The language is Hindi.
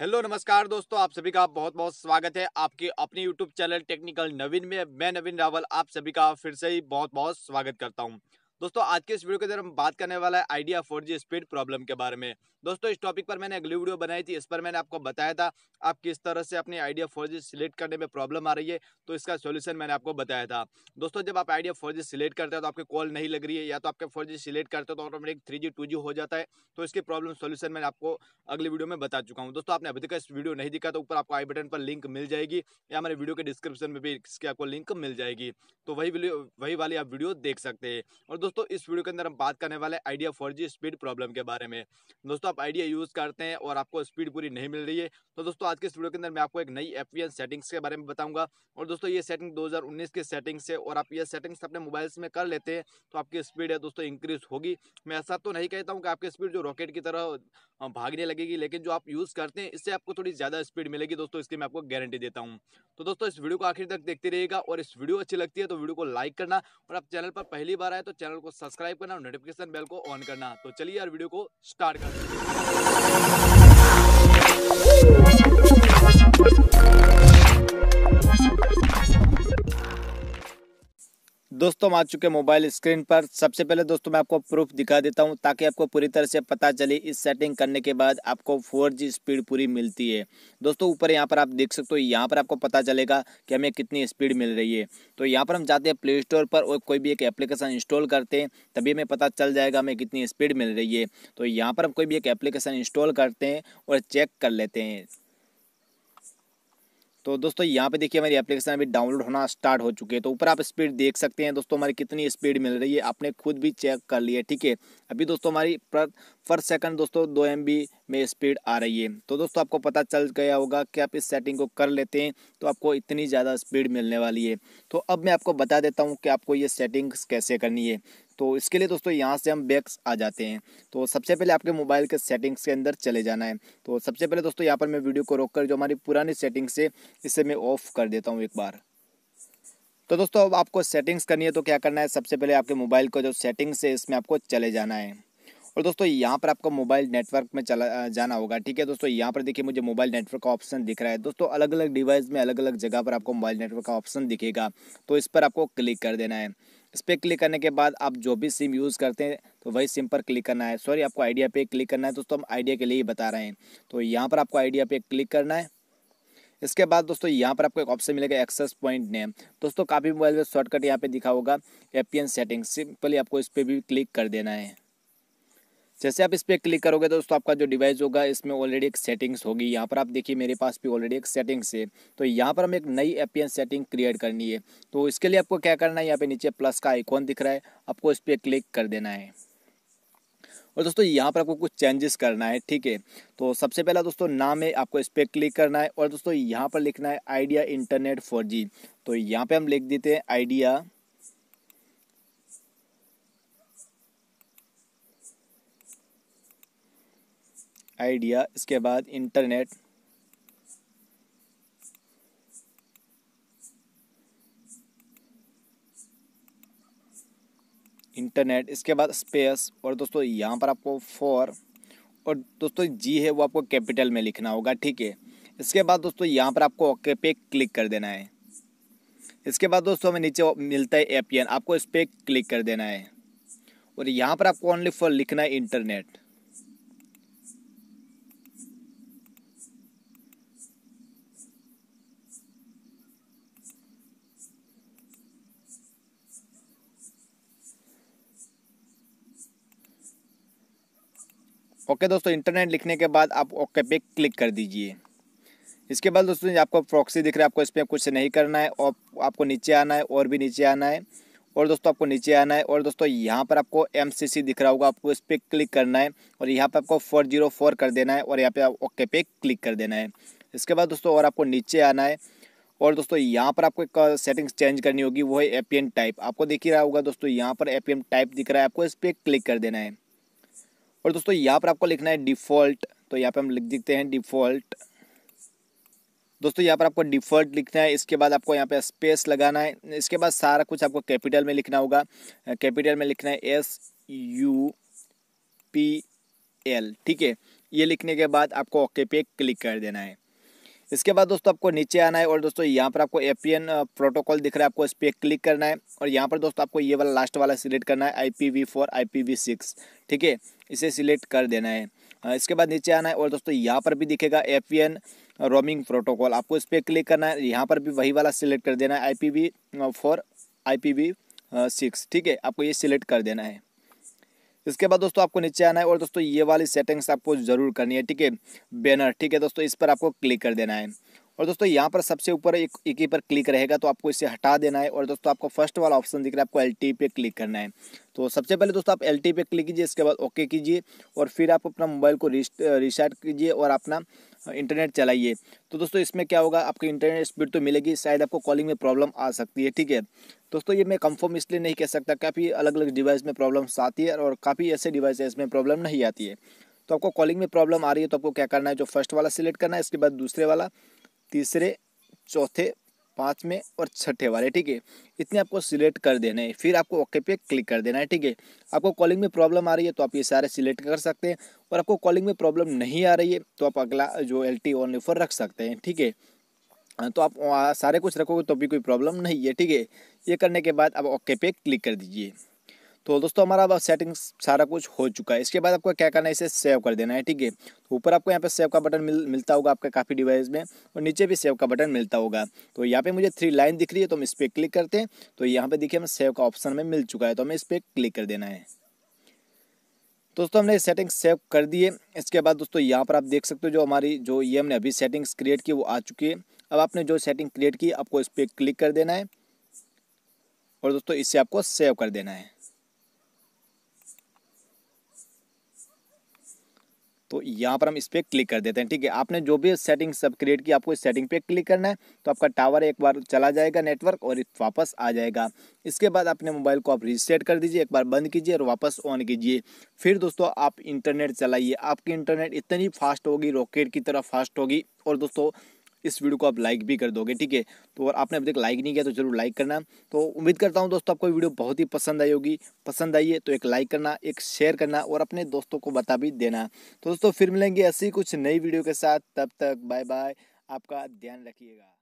हेलो नमस्कार दोस्तों आप सभी का बहुत बहुत स्वागत है आपके अपने यूट्यूब चैनल टेक्निकल नवीन में मैं नवीन रावल आप सभी का फिर से ही बहुत बहुत स्वागत करता हूं दोस्तों आज के इस वीडियो के अंदर हम बात करने वाला है Idea four G speed problem के बारे में दोस्तों इस टॉपिक पर मैंने अगली वीडियो बनाई थी इस पर मैंने आपको बताया था आप किस तरह से अपनी आइडिया फोर जी सिलेक्ट करने में प्रॉब्लम आ रही है तो इसका सोल्यूशन मैंने आपको बताया था दोस्तों जब आप आइडिया फोर जी सिलेक्ट करते हो तो आपकी कॉल नहीं लग रही है या तो आपके फोर जी सिलेक्ट करते हो तो automatic three G two G हो जाता है तो इसकी प्रॉब्लम सोल्यूशन मैंने आपको अगली वीडियो में बता चुका हूँ दोस्तों आपने अभी तक इस वीडियो नहीं दिखा तो ऊपर आपको आई बटन पर लिंक मिल जाएगी या हमारे वीडियो के डिस्क्रिप्शन में भी इसकी आपको लिंक मिल जाएगी तो वही वही वाली आप वीडियो देख सकते हैं और दोस्तों इस वीडियो के अंदर हम बात करने वाले आइडिया फोर स्पीड प्रॉब्लम के बारे में दोस्तों आप आइडिया यूज़ करते हैं और आपको स्पीड पूरी नहीं मिल रही है तो दोस्तों आज के इस वीडियो के अंदर मैं आपको एक नई एफ सेटिंग्स के बारे में बताऊंगा और दोस्तों ये सेटिंग उन्नीस की सेटिंग्स है और आप ये सेटिंग्स अपने मोबाइल्स में कर लेते हैं तो आपकी स्पीड है दोस्तों इंक्रीज होगी मैं ऐसा तो नहीं कहता हूँ कि आपकी स्पीड जो रॉकेट की तरह भागने लगेगी लेकिन जो आप यूज़ करते हैं इससे आपको थोड़ी ज़्यादा स्पीड मिलेगी दोस्तों इसकी मैं आपको गारंटी देता हूँ तो दोस्तों इस वीडियो को आखिर तक देखते रहेगा और इस वीडियो अच्छी लगती है तो वीडियो को लाइक करना और आप चैनल पर पहली बार आए तो चैनल चैनल को सब्सक्राइब करना और नोटिफिकेशन बेल को ऑन करना तो चलिए यार वीडियो को स्टार्ट करते हैं दोस्तों हम आ चुके मोबाइल स्क्रीन पर सबसे पहले दोस्तों मैं आपको प्रूफ दिखा देता हूं ताकि आपको पूरी तरह से पता चले इस सेटिंग करने के बाद आपको फोर जी स्पीड पूरी मिलती है दोस्तों ऊपर यहां पर आप देख सकते हो यहां पर आपको पता चलेगा कि हमें कितनी स्पीड मिल रही है तो यहां पर हम जाते हैं प्ले स्टोर पर और कोई भी एक एप्लीकेशन इंस्टॉल करते हैं तभी हमें पता चल जाएगा हमें कितनी स्पीड मिल रही है तो यहाँ पर हम कोई भी एक एप्लीकेशन इंस्टॉल करते हैं और चेक कर लेते हैं तो दोस्तों यहाँ पे देखिए हमारी एप्लीकेशन अभी डाउनलोड होना स्टार्ट हो चुकी है तो ऊपर आप स्पीड देख सकते हैं दोस्तों हमारी कितनी स्पीड मिल रही है आपने खुद भी चेक कर लिया ठीक है अभी दोस्तों हमारी पर पर सेकंड दोस्तों दो एम में स्पीड आ रही है तो दोस्तों आपको पता चल गया होगा कि आप इस सेटिंग को कर लेते हैं तो आपको इतनी ज़्यादा स्पीड मिलने वाली है तो अब मैं आपको बता देता हूँ कि आपको ये सेटिंग्स कैसे करनी है तो इसके लिए दोस्तों यहाँ से हम बैक्स आ जाते हैं तो सबसे पहले आपके मोबाइल के सेटिंग्स के अंदर चले जाना है तो सबसे पहले दोस्तों यहाँ पर मैं वीडियो को रोक कर जो हमारी पुरानी सेटिंग्स है इसे मैं ऑफ़ कर देता हूँ एक बार तो दोस्तों अब आपको सेटिंग्स करनी है तो क्या करना है सबसे पहले आपके मोबाइल का जो सेटिंग्स है इसमें आपको चले जाना है और दोस्तों यहाँ पर आपको मोबाइल नेटवर्क में चला जाना होगा ठीक है दोस्तों यहाँ पर देखिए मुझे मोबाइल नेटवर्क का ऑप्शन दिख रहा है दोस्तों अलग अलग डिवाइस में अलग अलग जगह पर आपको मोबाइल नेटवर्क का ऑप्शन दिखेगा तो इस पर आपको क्लिक कर देना है इस पर क्लिक करने के बाद आप जो भी सिम यूज़ करते हैं तो वही सिम पर क्लिक करना है सॉरी आपको आइडिया पे क्लिक करना है दोस्तों हम आइडिया के लिए ही बता रहे हैं तो यहाँ पर आपको आइडिया पे क्लिक करना है इसके बाद दोस्तों यहाँ पर आपको एक ऑप्शन मिलेगा एक्सेस पॉइंट नेम दोस्तों काफ़ी मोबाइल में शॉर्टकट यहाँ पर दिखा होगा एपियन सेटिंग सिंपली आपको इस पर भी क्लिक कर देना है जैसे आप इस पर क्लिक करोगे दोस्तों आपका जो डिवाइस होगा इसमें ऑलरेडी एक सेटिंग्स होगी यहाँ पर आप देखिए मेरे पास भी ऑलरेडी एक सेटिंग्स है तो यहाँ पर हमें एक नई एपियन सेटिंग क्रिएट करनी है तो इसके लिए आपको क्या करना है यहाँ पे नीचे प्लस का आइकॉन दिख रहा है आपको इस पर क्लिक कर देना है और दोस्तों यहाँ पर आपको कुछ चेंजेस करना है ठीक है तो सबसे पहला दोस्तों नाम है आपको इस पर क्लिक करना है और दोस्तों यहाँ पर लिखना है आइडिया इंटरनेट फोर जी तो यहाँ पर हम लिख देते हैं आइडिया आइडिया इसके बाद इंटरनेट इंटरनेट इसके बाद स्पेस और दोस्तों यहाँ पर आपको फोर और दोस्तों जी है वो आपको कैपिटल में लिखना होगा ठीक है इसके बाद दोस्तों यहाँ पर आपको ओके पे क्लिक कर देना है इसके बाद दोस्तों हमें नीचे मिलता है एपियन आपको इस पर क्लिक कर देना है और यहाँ पर आपको ओनली फॉर लिखना है इंटरनेट ओके दोस्तों इंटरनेट लिखने के बाद आप ओके पे क्लिक कर दीजिए इसके बाद दोस्तों आपको प्रॉक्सी दिख रहा है आपको इस पर कुछ नहीं करना है और आपको नीचे आना है और भी नीचे आना है और दोस्तों आपको नीचे आना है और दोस्तों यहाँ पर आपको एम सी सी दिख रहा होगा आपको इस पर क्लिक करना है और यहाँ पर आपको फोर जीरो फोर कर देना है और यहाँ पर आप ओके पे क्लिक कर देना है इसके बाद दोस्तों और आपको नीचे आना है और दोस्तों यहाँ पर आपको एक सेटिंग्स चेंज करनी होगी वो है ए टाइप आपको दिख ही रहा होगा दोस्तों यहाँ पर ए टाइप दिख रहा है आपको इस पर क्लिक कर देना है और दोस्तों यहाँ पर आपको लिखना है डिफ़ॉल्ट तो यहाँ पर हम लिख देते हैं डिफ़ॉल्ट दोस्तों यहाँ पर आपको डिफ़ॉल्ट लिखना है इसके बाद आपको यहाँ पे स्पेस लगाना है इसके बाद सारा कुछ आपको कैपिटल में लिखना होगा कैपिटल में लिखना है एस यू पी एल ठीक है ये लिखने के बाद आपको ओके पे क्लिक कर देना है इसके बाद दोस्तों आपको नीचे आना है और दोस्तों यहाँ पर आपको एपीएन प्रोटोकॉल दिख रहा है आपको इस पर क्लिक करना है और यहाँ पर दोस्तों आपको ये वाला लास्ट वाला सिलेक्ट करना है I P V four I P V six ठीक है इसे सिलेक्ट कर देना है इसके बाद नीचे आना है और दोस्तों यहाँ पर भी दिखेगा एपीएन रोमिंग प्रोटोकॉल आपको इस पर क्लिक करना है यहाँ पर भी वही वाला सिलेक्ट कर देना है I P V four I P V six ठीक है आपको ये सिलेक्ट कर देना है इसके बाद दोस्तों आपको नीचे आना है और दोस्तों ये वाली सेटिंग्स आपको ज़रूर करनी है ठीक है बैनर ठीक है दोस्तों इस पर आपको क्लिक कर देना है और दोस्तों यहाँ पर सबसे ऊपर एक एक ही पर क्लिक रहेगा तो आपको इसे हटा देना है और दोस्तों आपको फर्स्ट वाला ऑप्शन दिख रहा है आपको एल टी पे क्लिक करना है तो सबसे पहले दोस्तों आप एल टी पे क्लिक कीजिए इसके बाद ओके कीजिए और फिर आप अपना मोबाइल को रिसेट कीजिए और अपना इंटरनेट चलाइए तो दोस्तों इसमें क्या होगा आपको इंटरनेट स्पीड तो मिलेगी शायद आपको कॉलिंग में प्रॉब्लम आ सकती है ठीक है दोस्तों ये मैं कंफर्म इसलिए नहीं कह सकता काफ़ी अलग अलग डिवाइस में प्रॉब्लम्स आती है और काफ़ी ऐसे डिवाइस है इसमें प्रॉब्लम नहीं आती है तो आपको कॉलिंग में प्रॉब्लम आ रही है तो आपको क्या करना है जो फर्स्ट वाला सिलेक्ट करना है इसके बाद दूसरे वाला तीसरे चौथे पाँचवें और छठे वाले ठीक है इतने आपको सिलेक्ट कर देने हैं फिर आपको ओके पे क्लिक कर देना है ठीक है आपको कॉलिंग में प्रॉब्लम आ रही है तो आप ये सारे सिलेक्ट कर सकते हैं और आपको कॉलिंग में प्रॉब्लम नहीं आ रही है तो आप अगला जो एल टी ऑन ऑफर रख सकते हैं ठीक है हाँ, तो आप सारे कुछ रखोगे तो भी कोई प्रॉब्लम नहीं है ठीक है ये करने के बाद आप ओके पे क्लिक कर दीजिए तो दोस्तों हमारा अब सेटिंग सारा कुछ हो चुका है इसके बाद आपको क्या करना है इसे सेव कर देना है ठीक है तो ऊपर आपको यहाँ पे सेव का बटन मिल मिलता होगा आपके काफ़ी डिवाइस में और नीचे भी सेव का बटन मिलता होगा तो यहाँ पे मुझे थ्री लाइन दिख रही है तो हम इस पर क्लिक करते हैं तो यहाँ पर देखिए हमें सेव का ऑप्शन में मिल चुका है तो हमें इस पर क्लिक कर देना है दोस्तों हमने सेटिंग्स सेव कर दिए इसके बाद दोस्तों यहाँ पर आप देख सकते हो जो हमारी जो ये हमने अभी सेटिंग्स क्रिएट की वो आ चुकी है अब आपने जो सेटिंग क्रिएट की आपको इस पर क्लिक कर देना है और दोस्तों इसे आपको सेव कर देना है तो यहाँ पर हम इस पर क्लिक कर देते हैं ठीक है आपने जो भी सेटिंग सब क्रिएट की आपको इस सेटिंग पे क्लिक करना है तो आपका टावर एक बार चला जाएगा नेटवर्क और वापस आ जाएगा इसके बाद अपने मोबाइल को आप रीसेट कर दीजिए एक बार बंद कीजिए और वापस ऑन कीजिए फिर दोस्तों आप इंटरनेट चलाइए आपकी इंटरनेट इतनी फास्ट होगी रॉकेट की तरह फास्ट होगी और दोस्तों इस वीडियो को आप लाइक भी कर दोगे ठीक है तो और आपने अभी तक लाइक नहीं किया तो जरूर लाइक करना तो उम्मीद करता हूँ दोस्तों आपको वीडियो बहुत ही पसंद आई होगी पसंद आई है तो एक लाइक करना एक शेयर करना और अपने दोस्तों को बता भी देना तो दोस्तों फिर मिलेंगे ऐसी कुछ नई वीडियो के साथ तब तक बाय बाय आपका ध्यान रखिएगा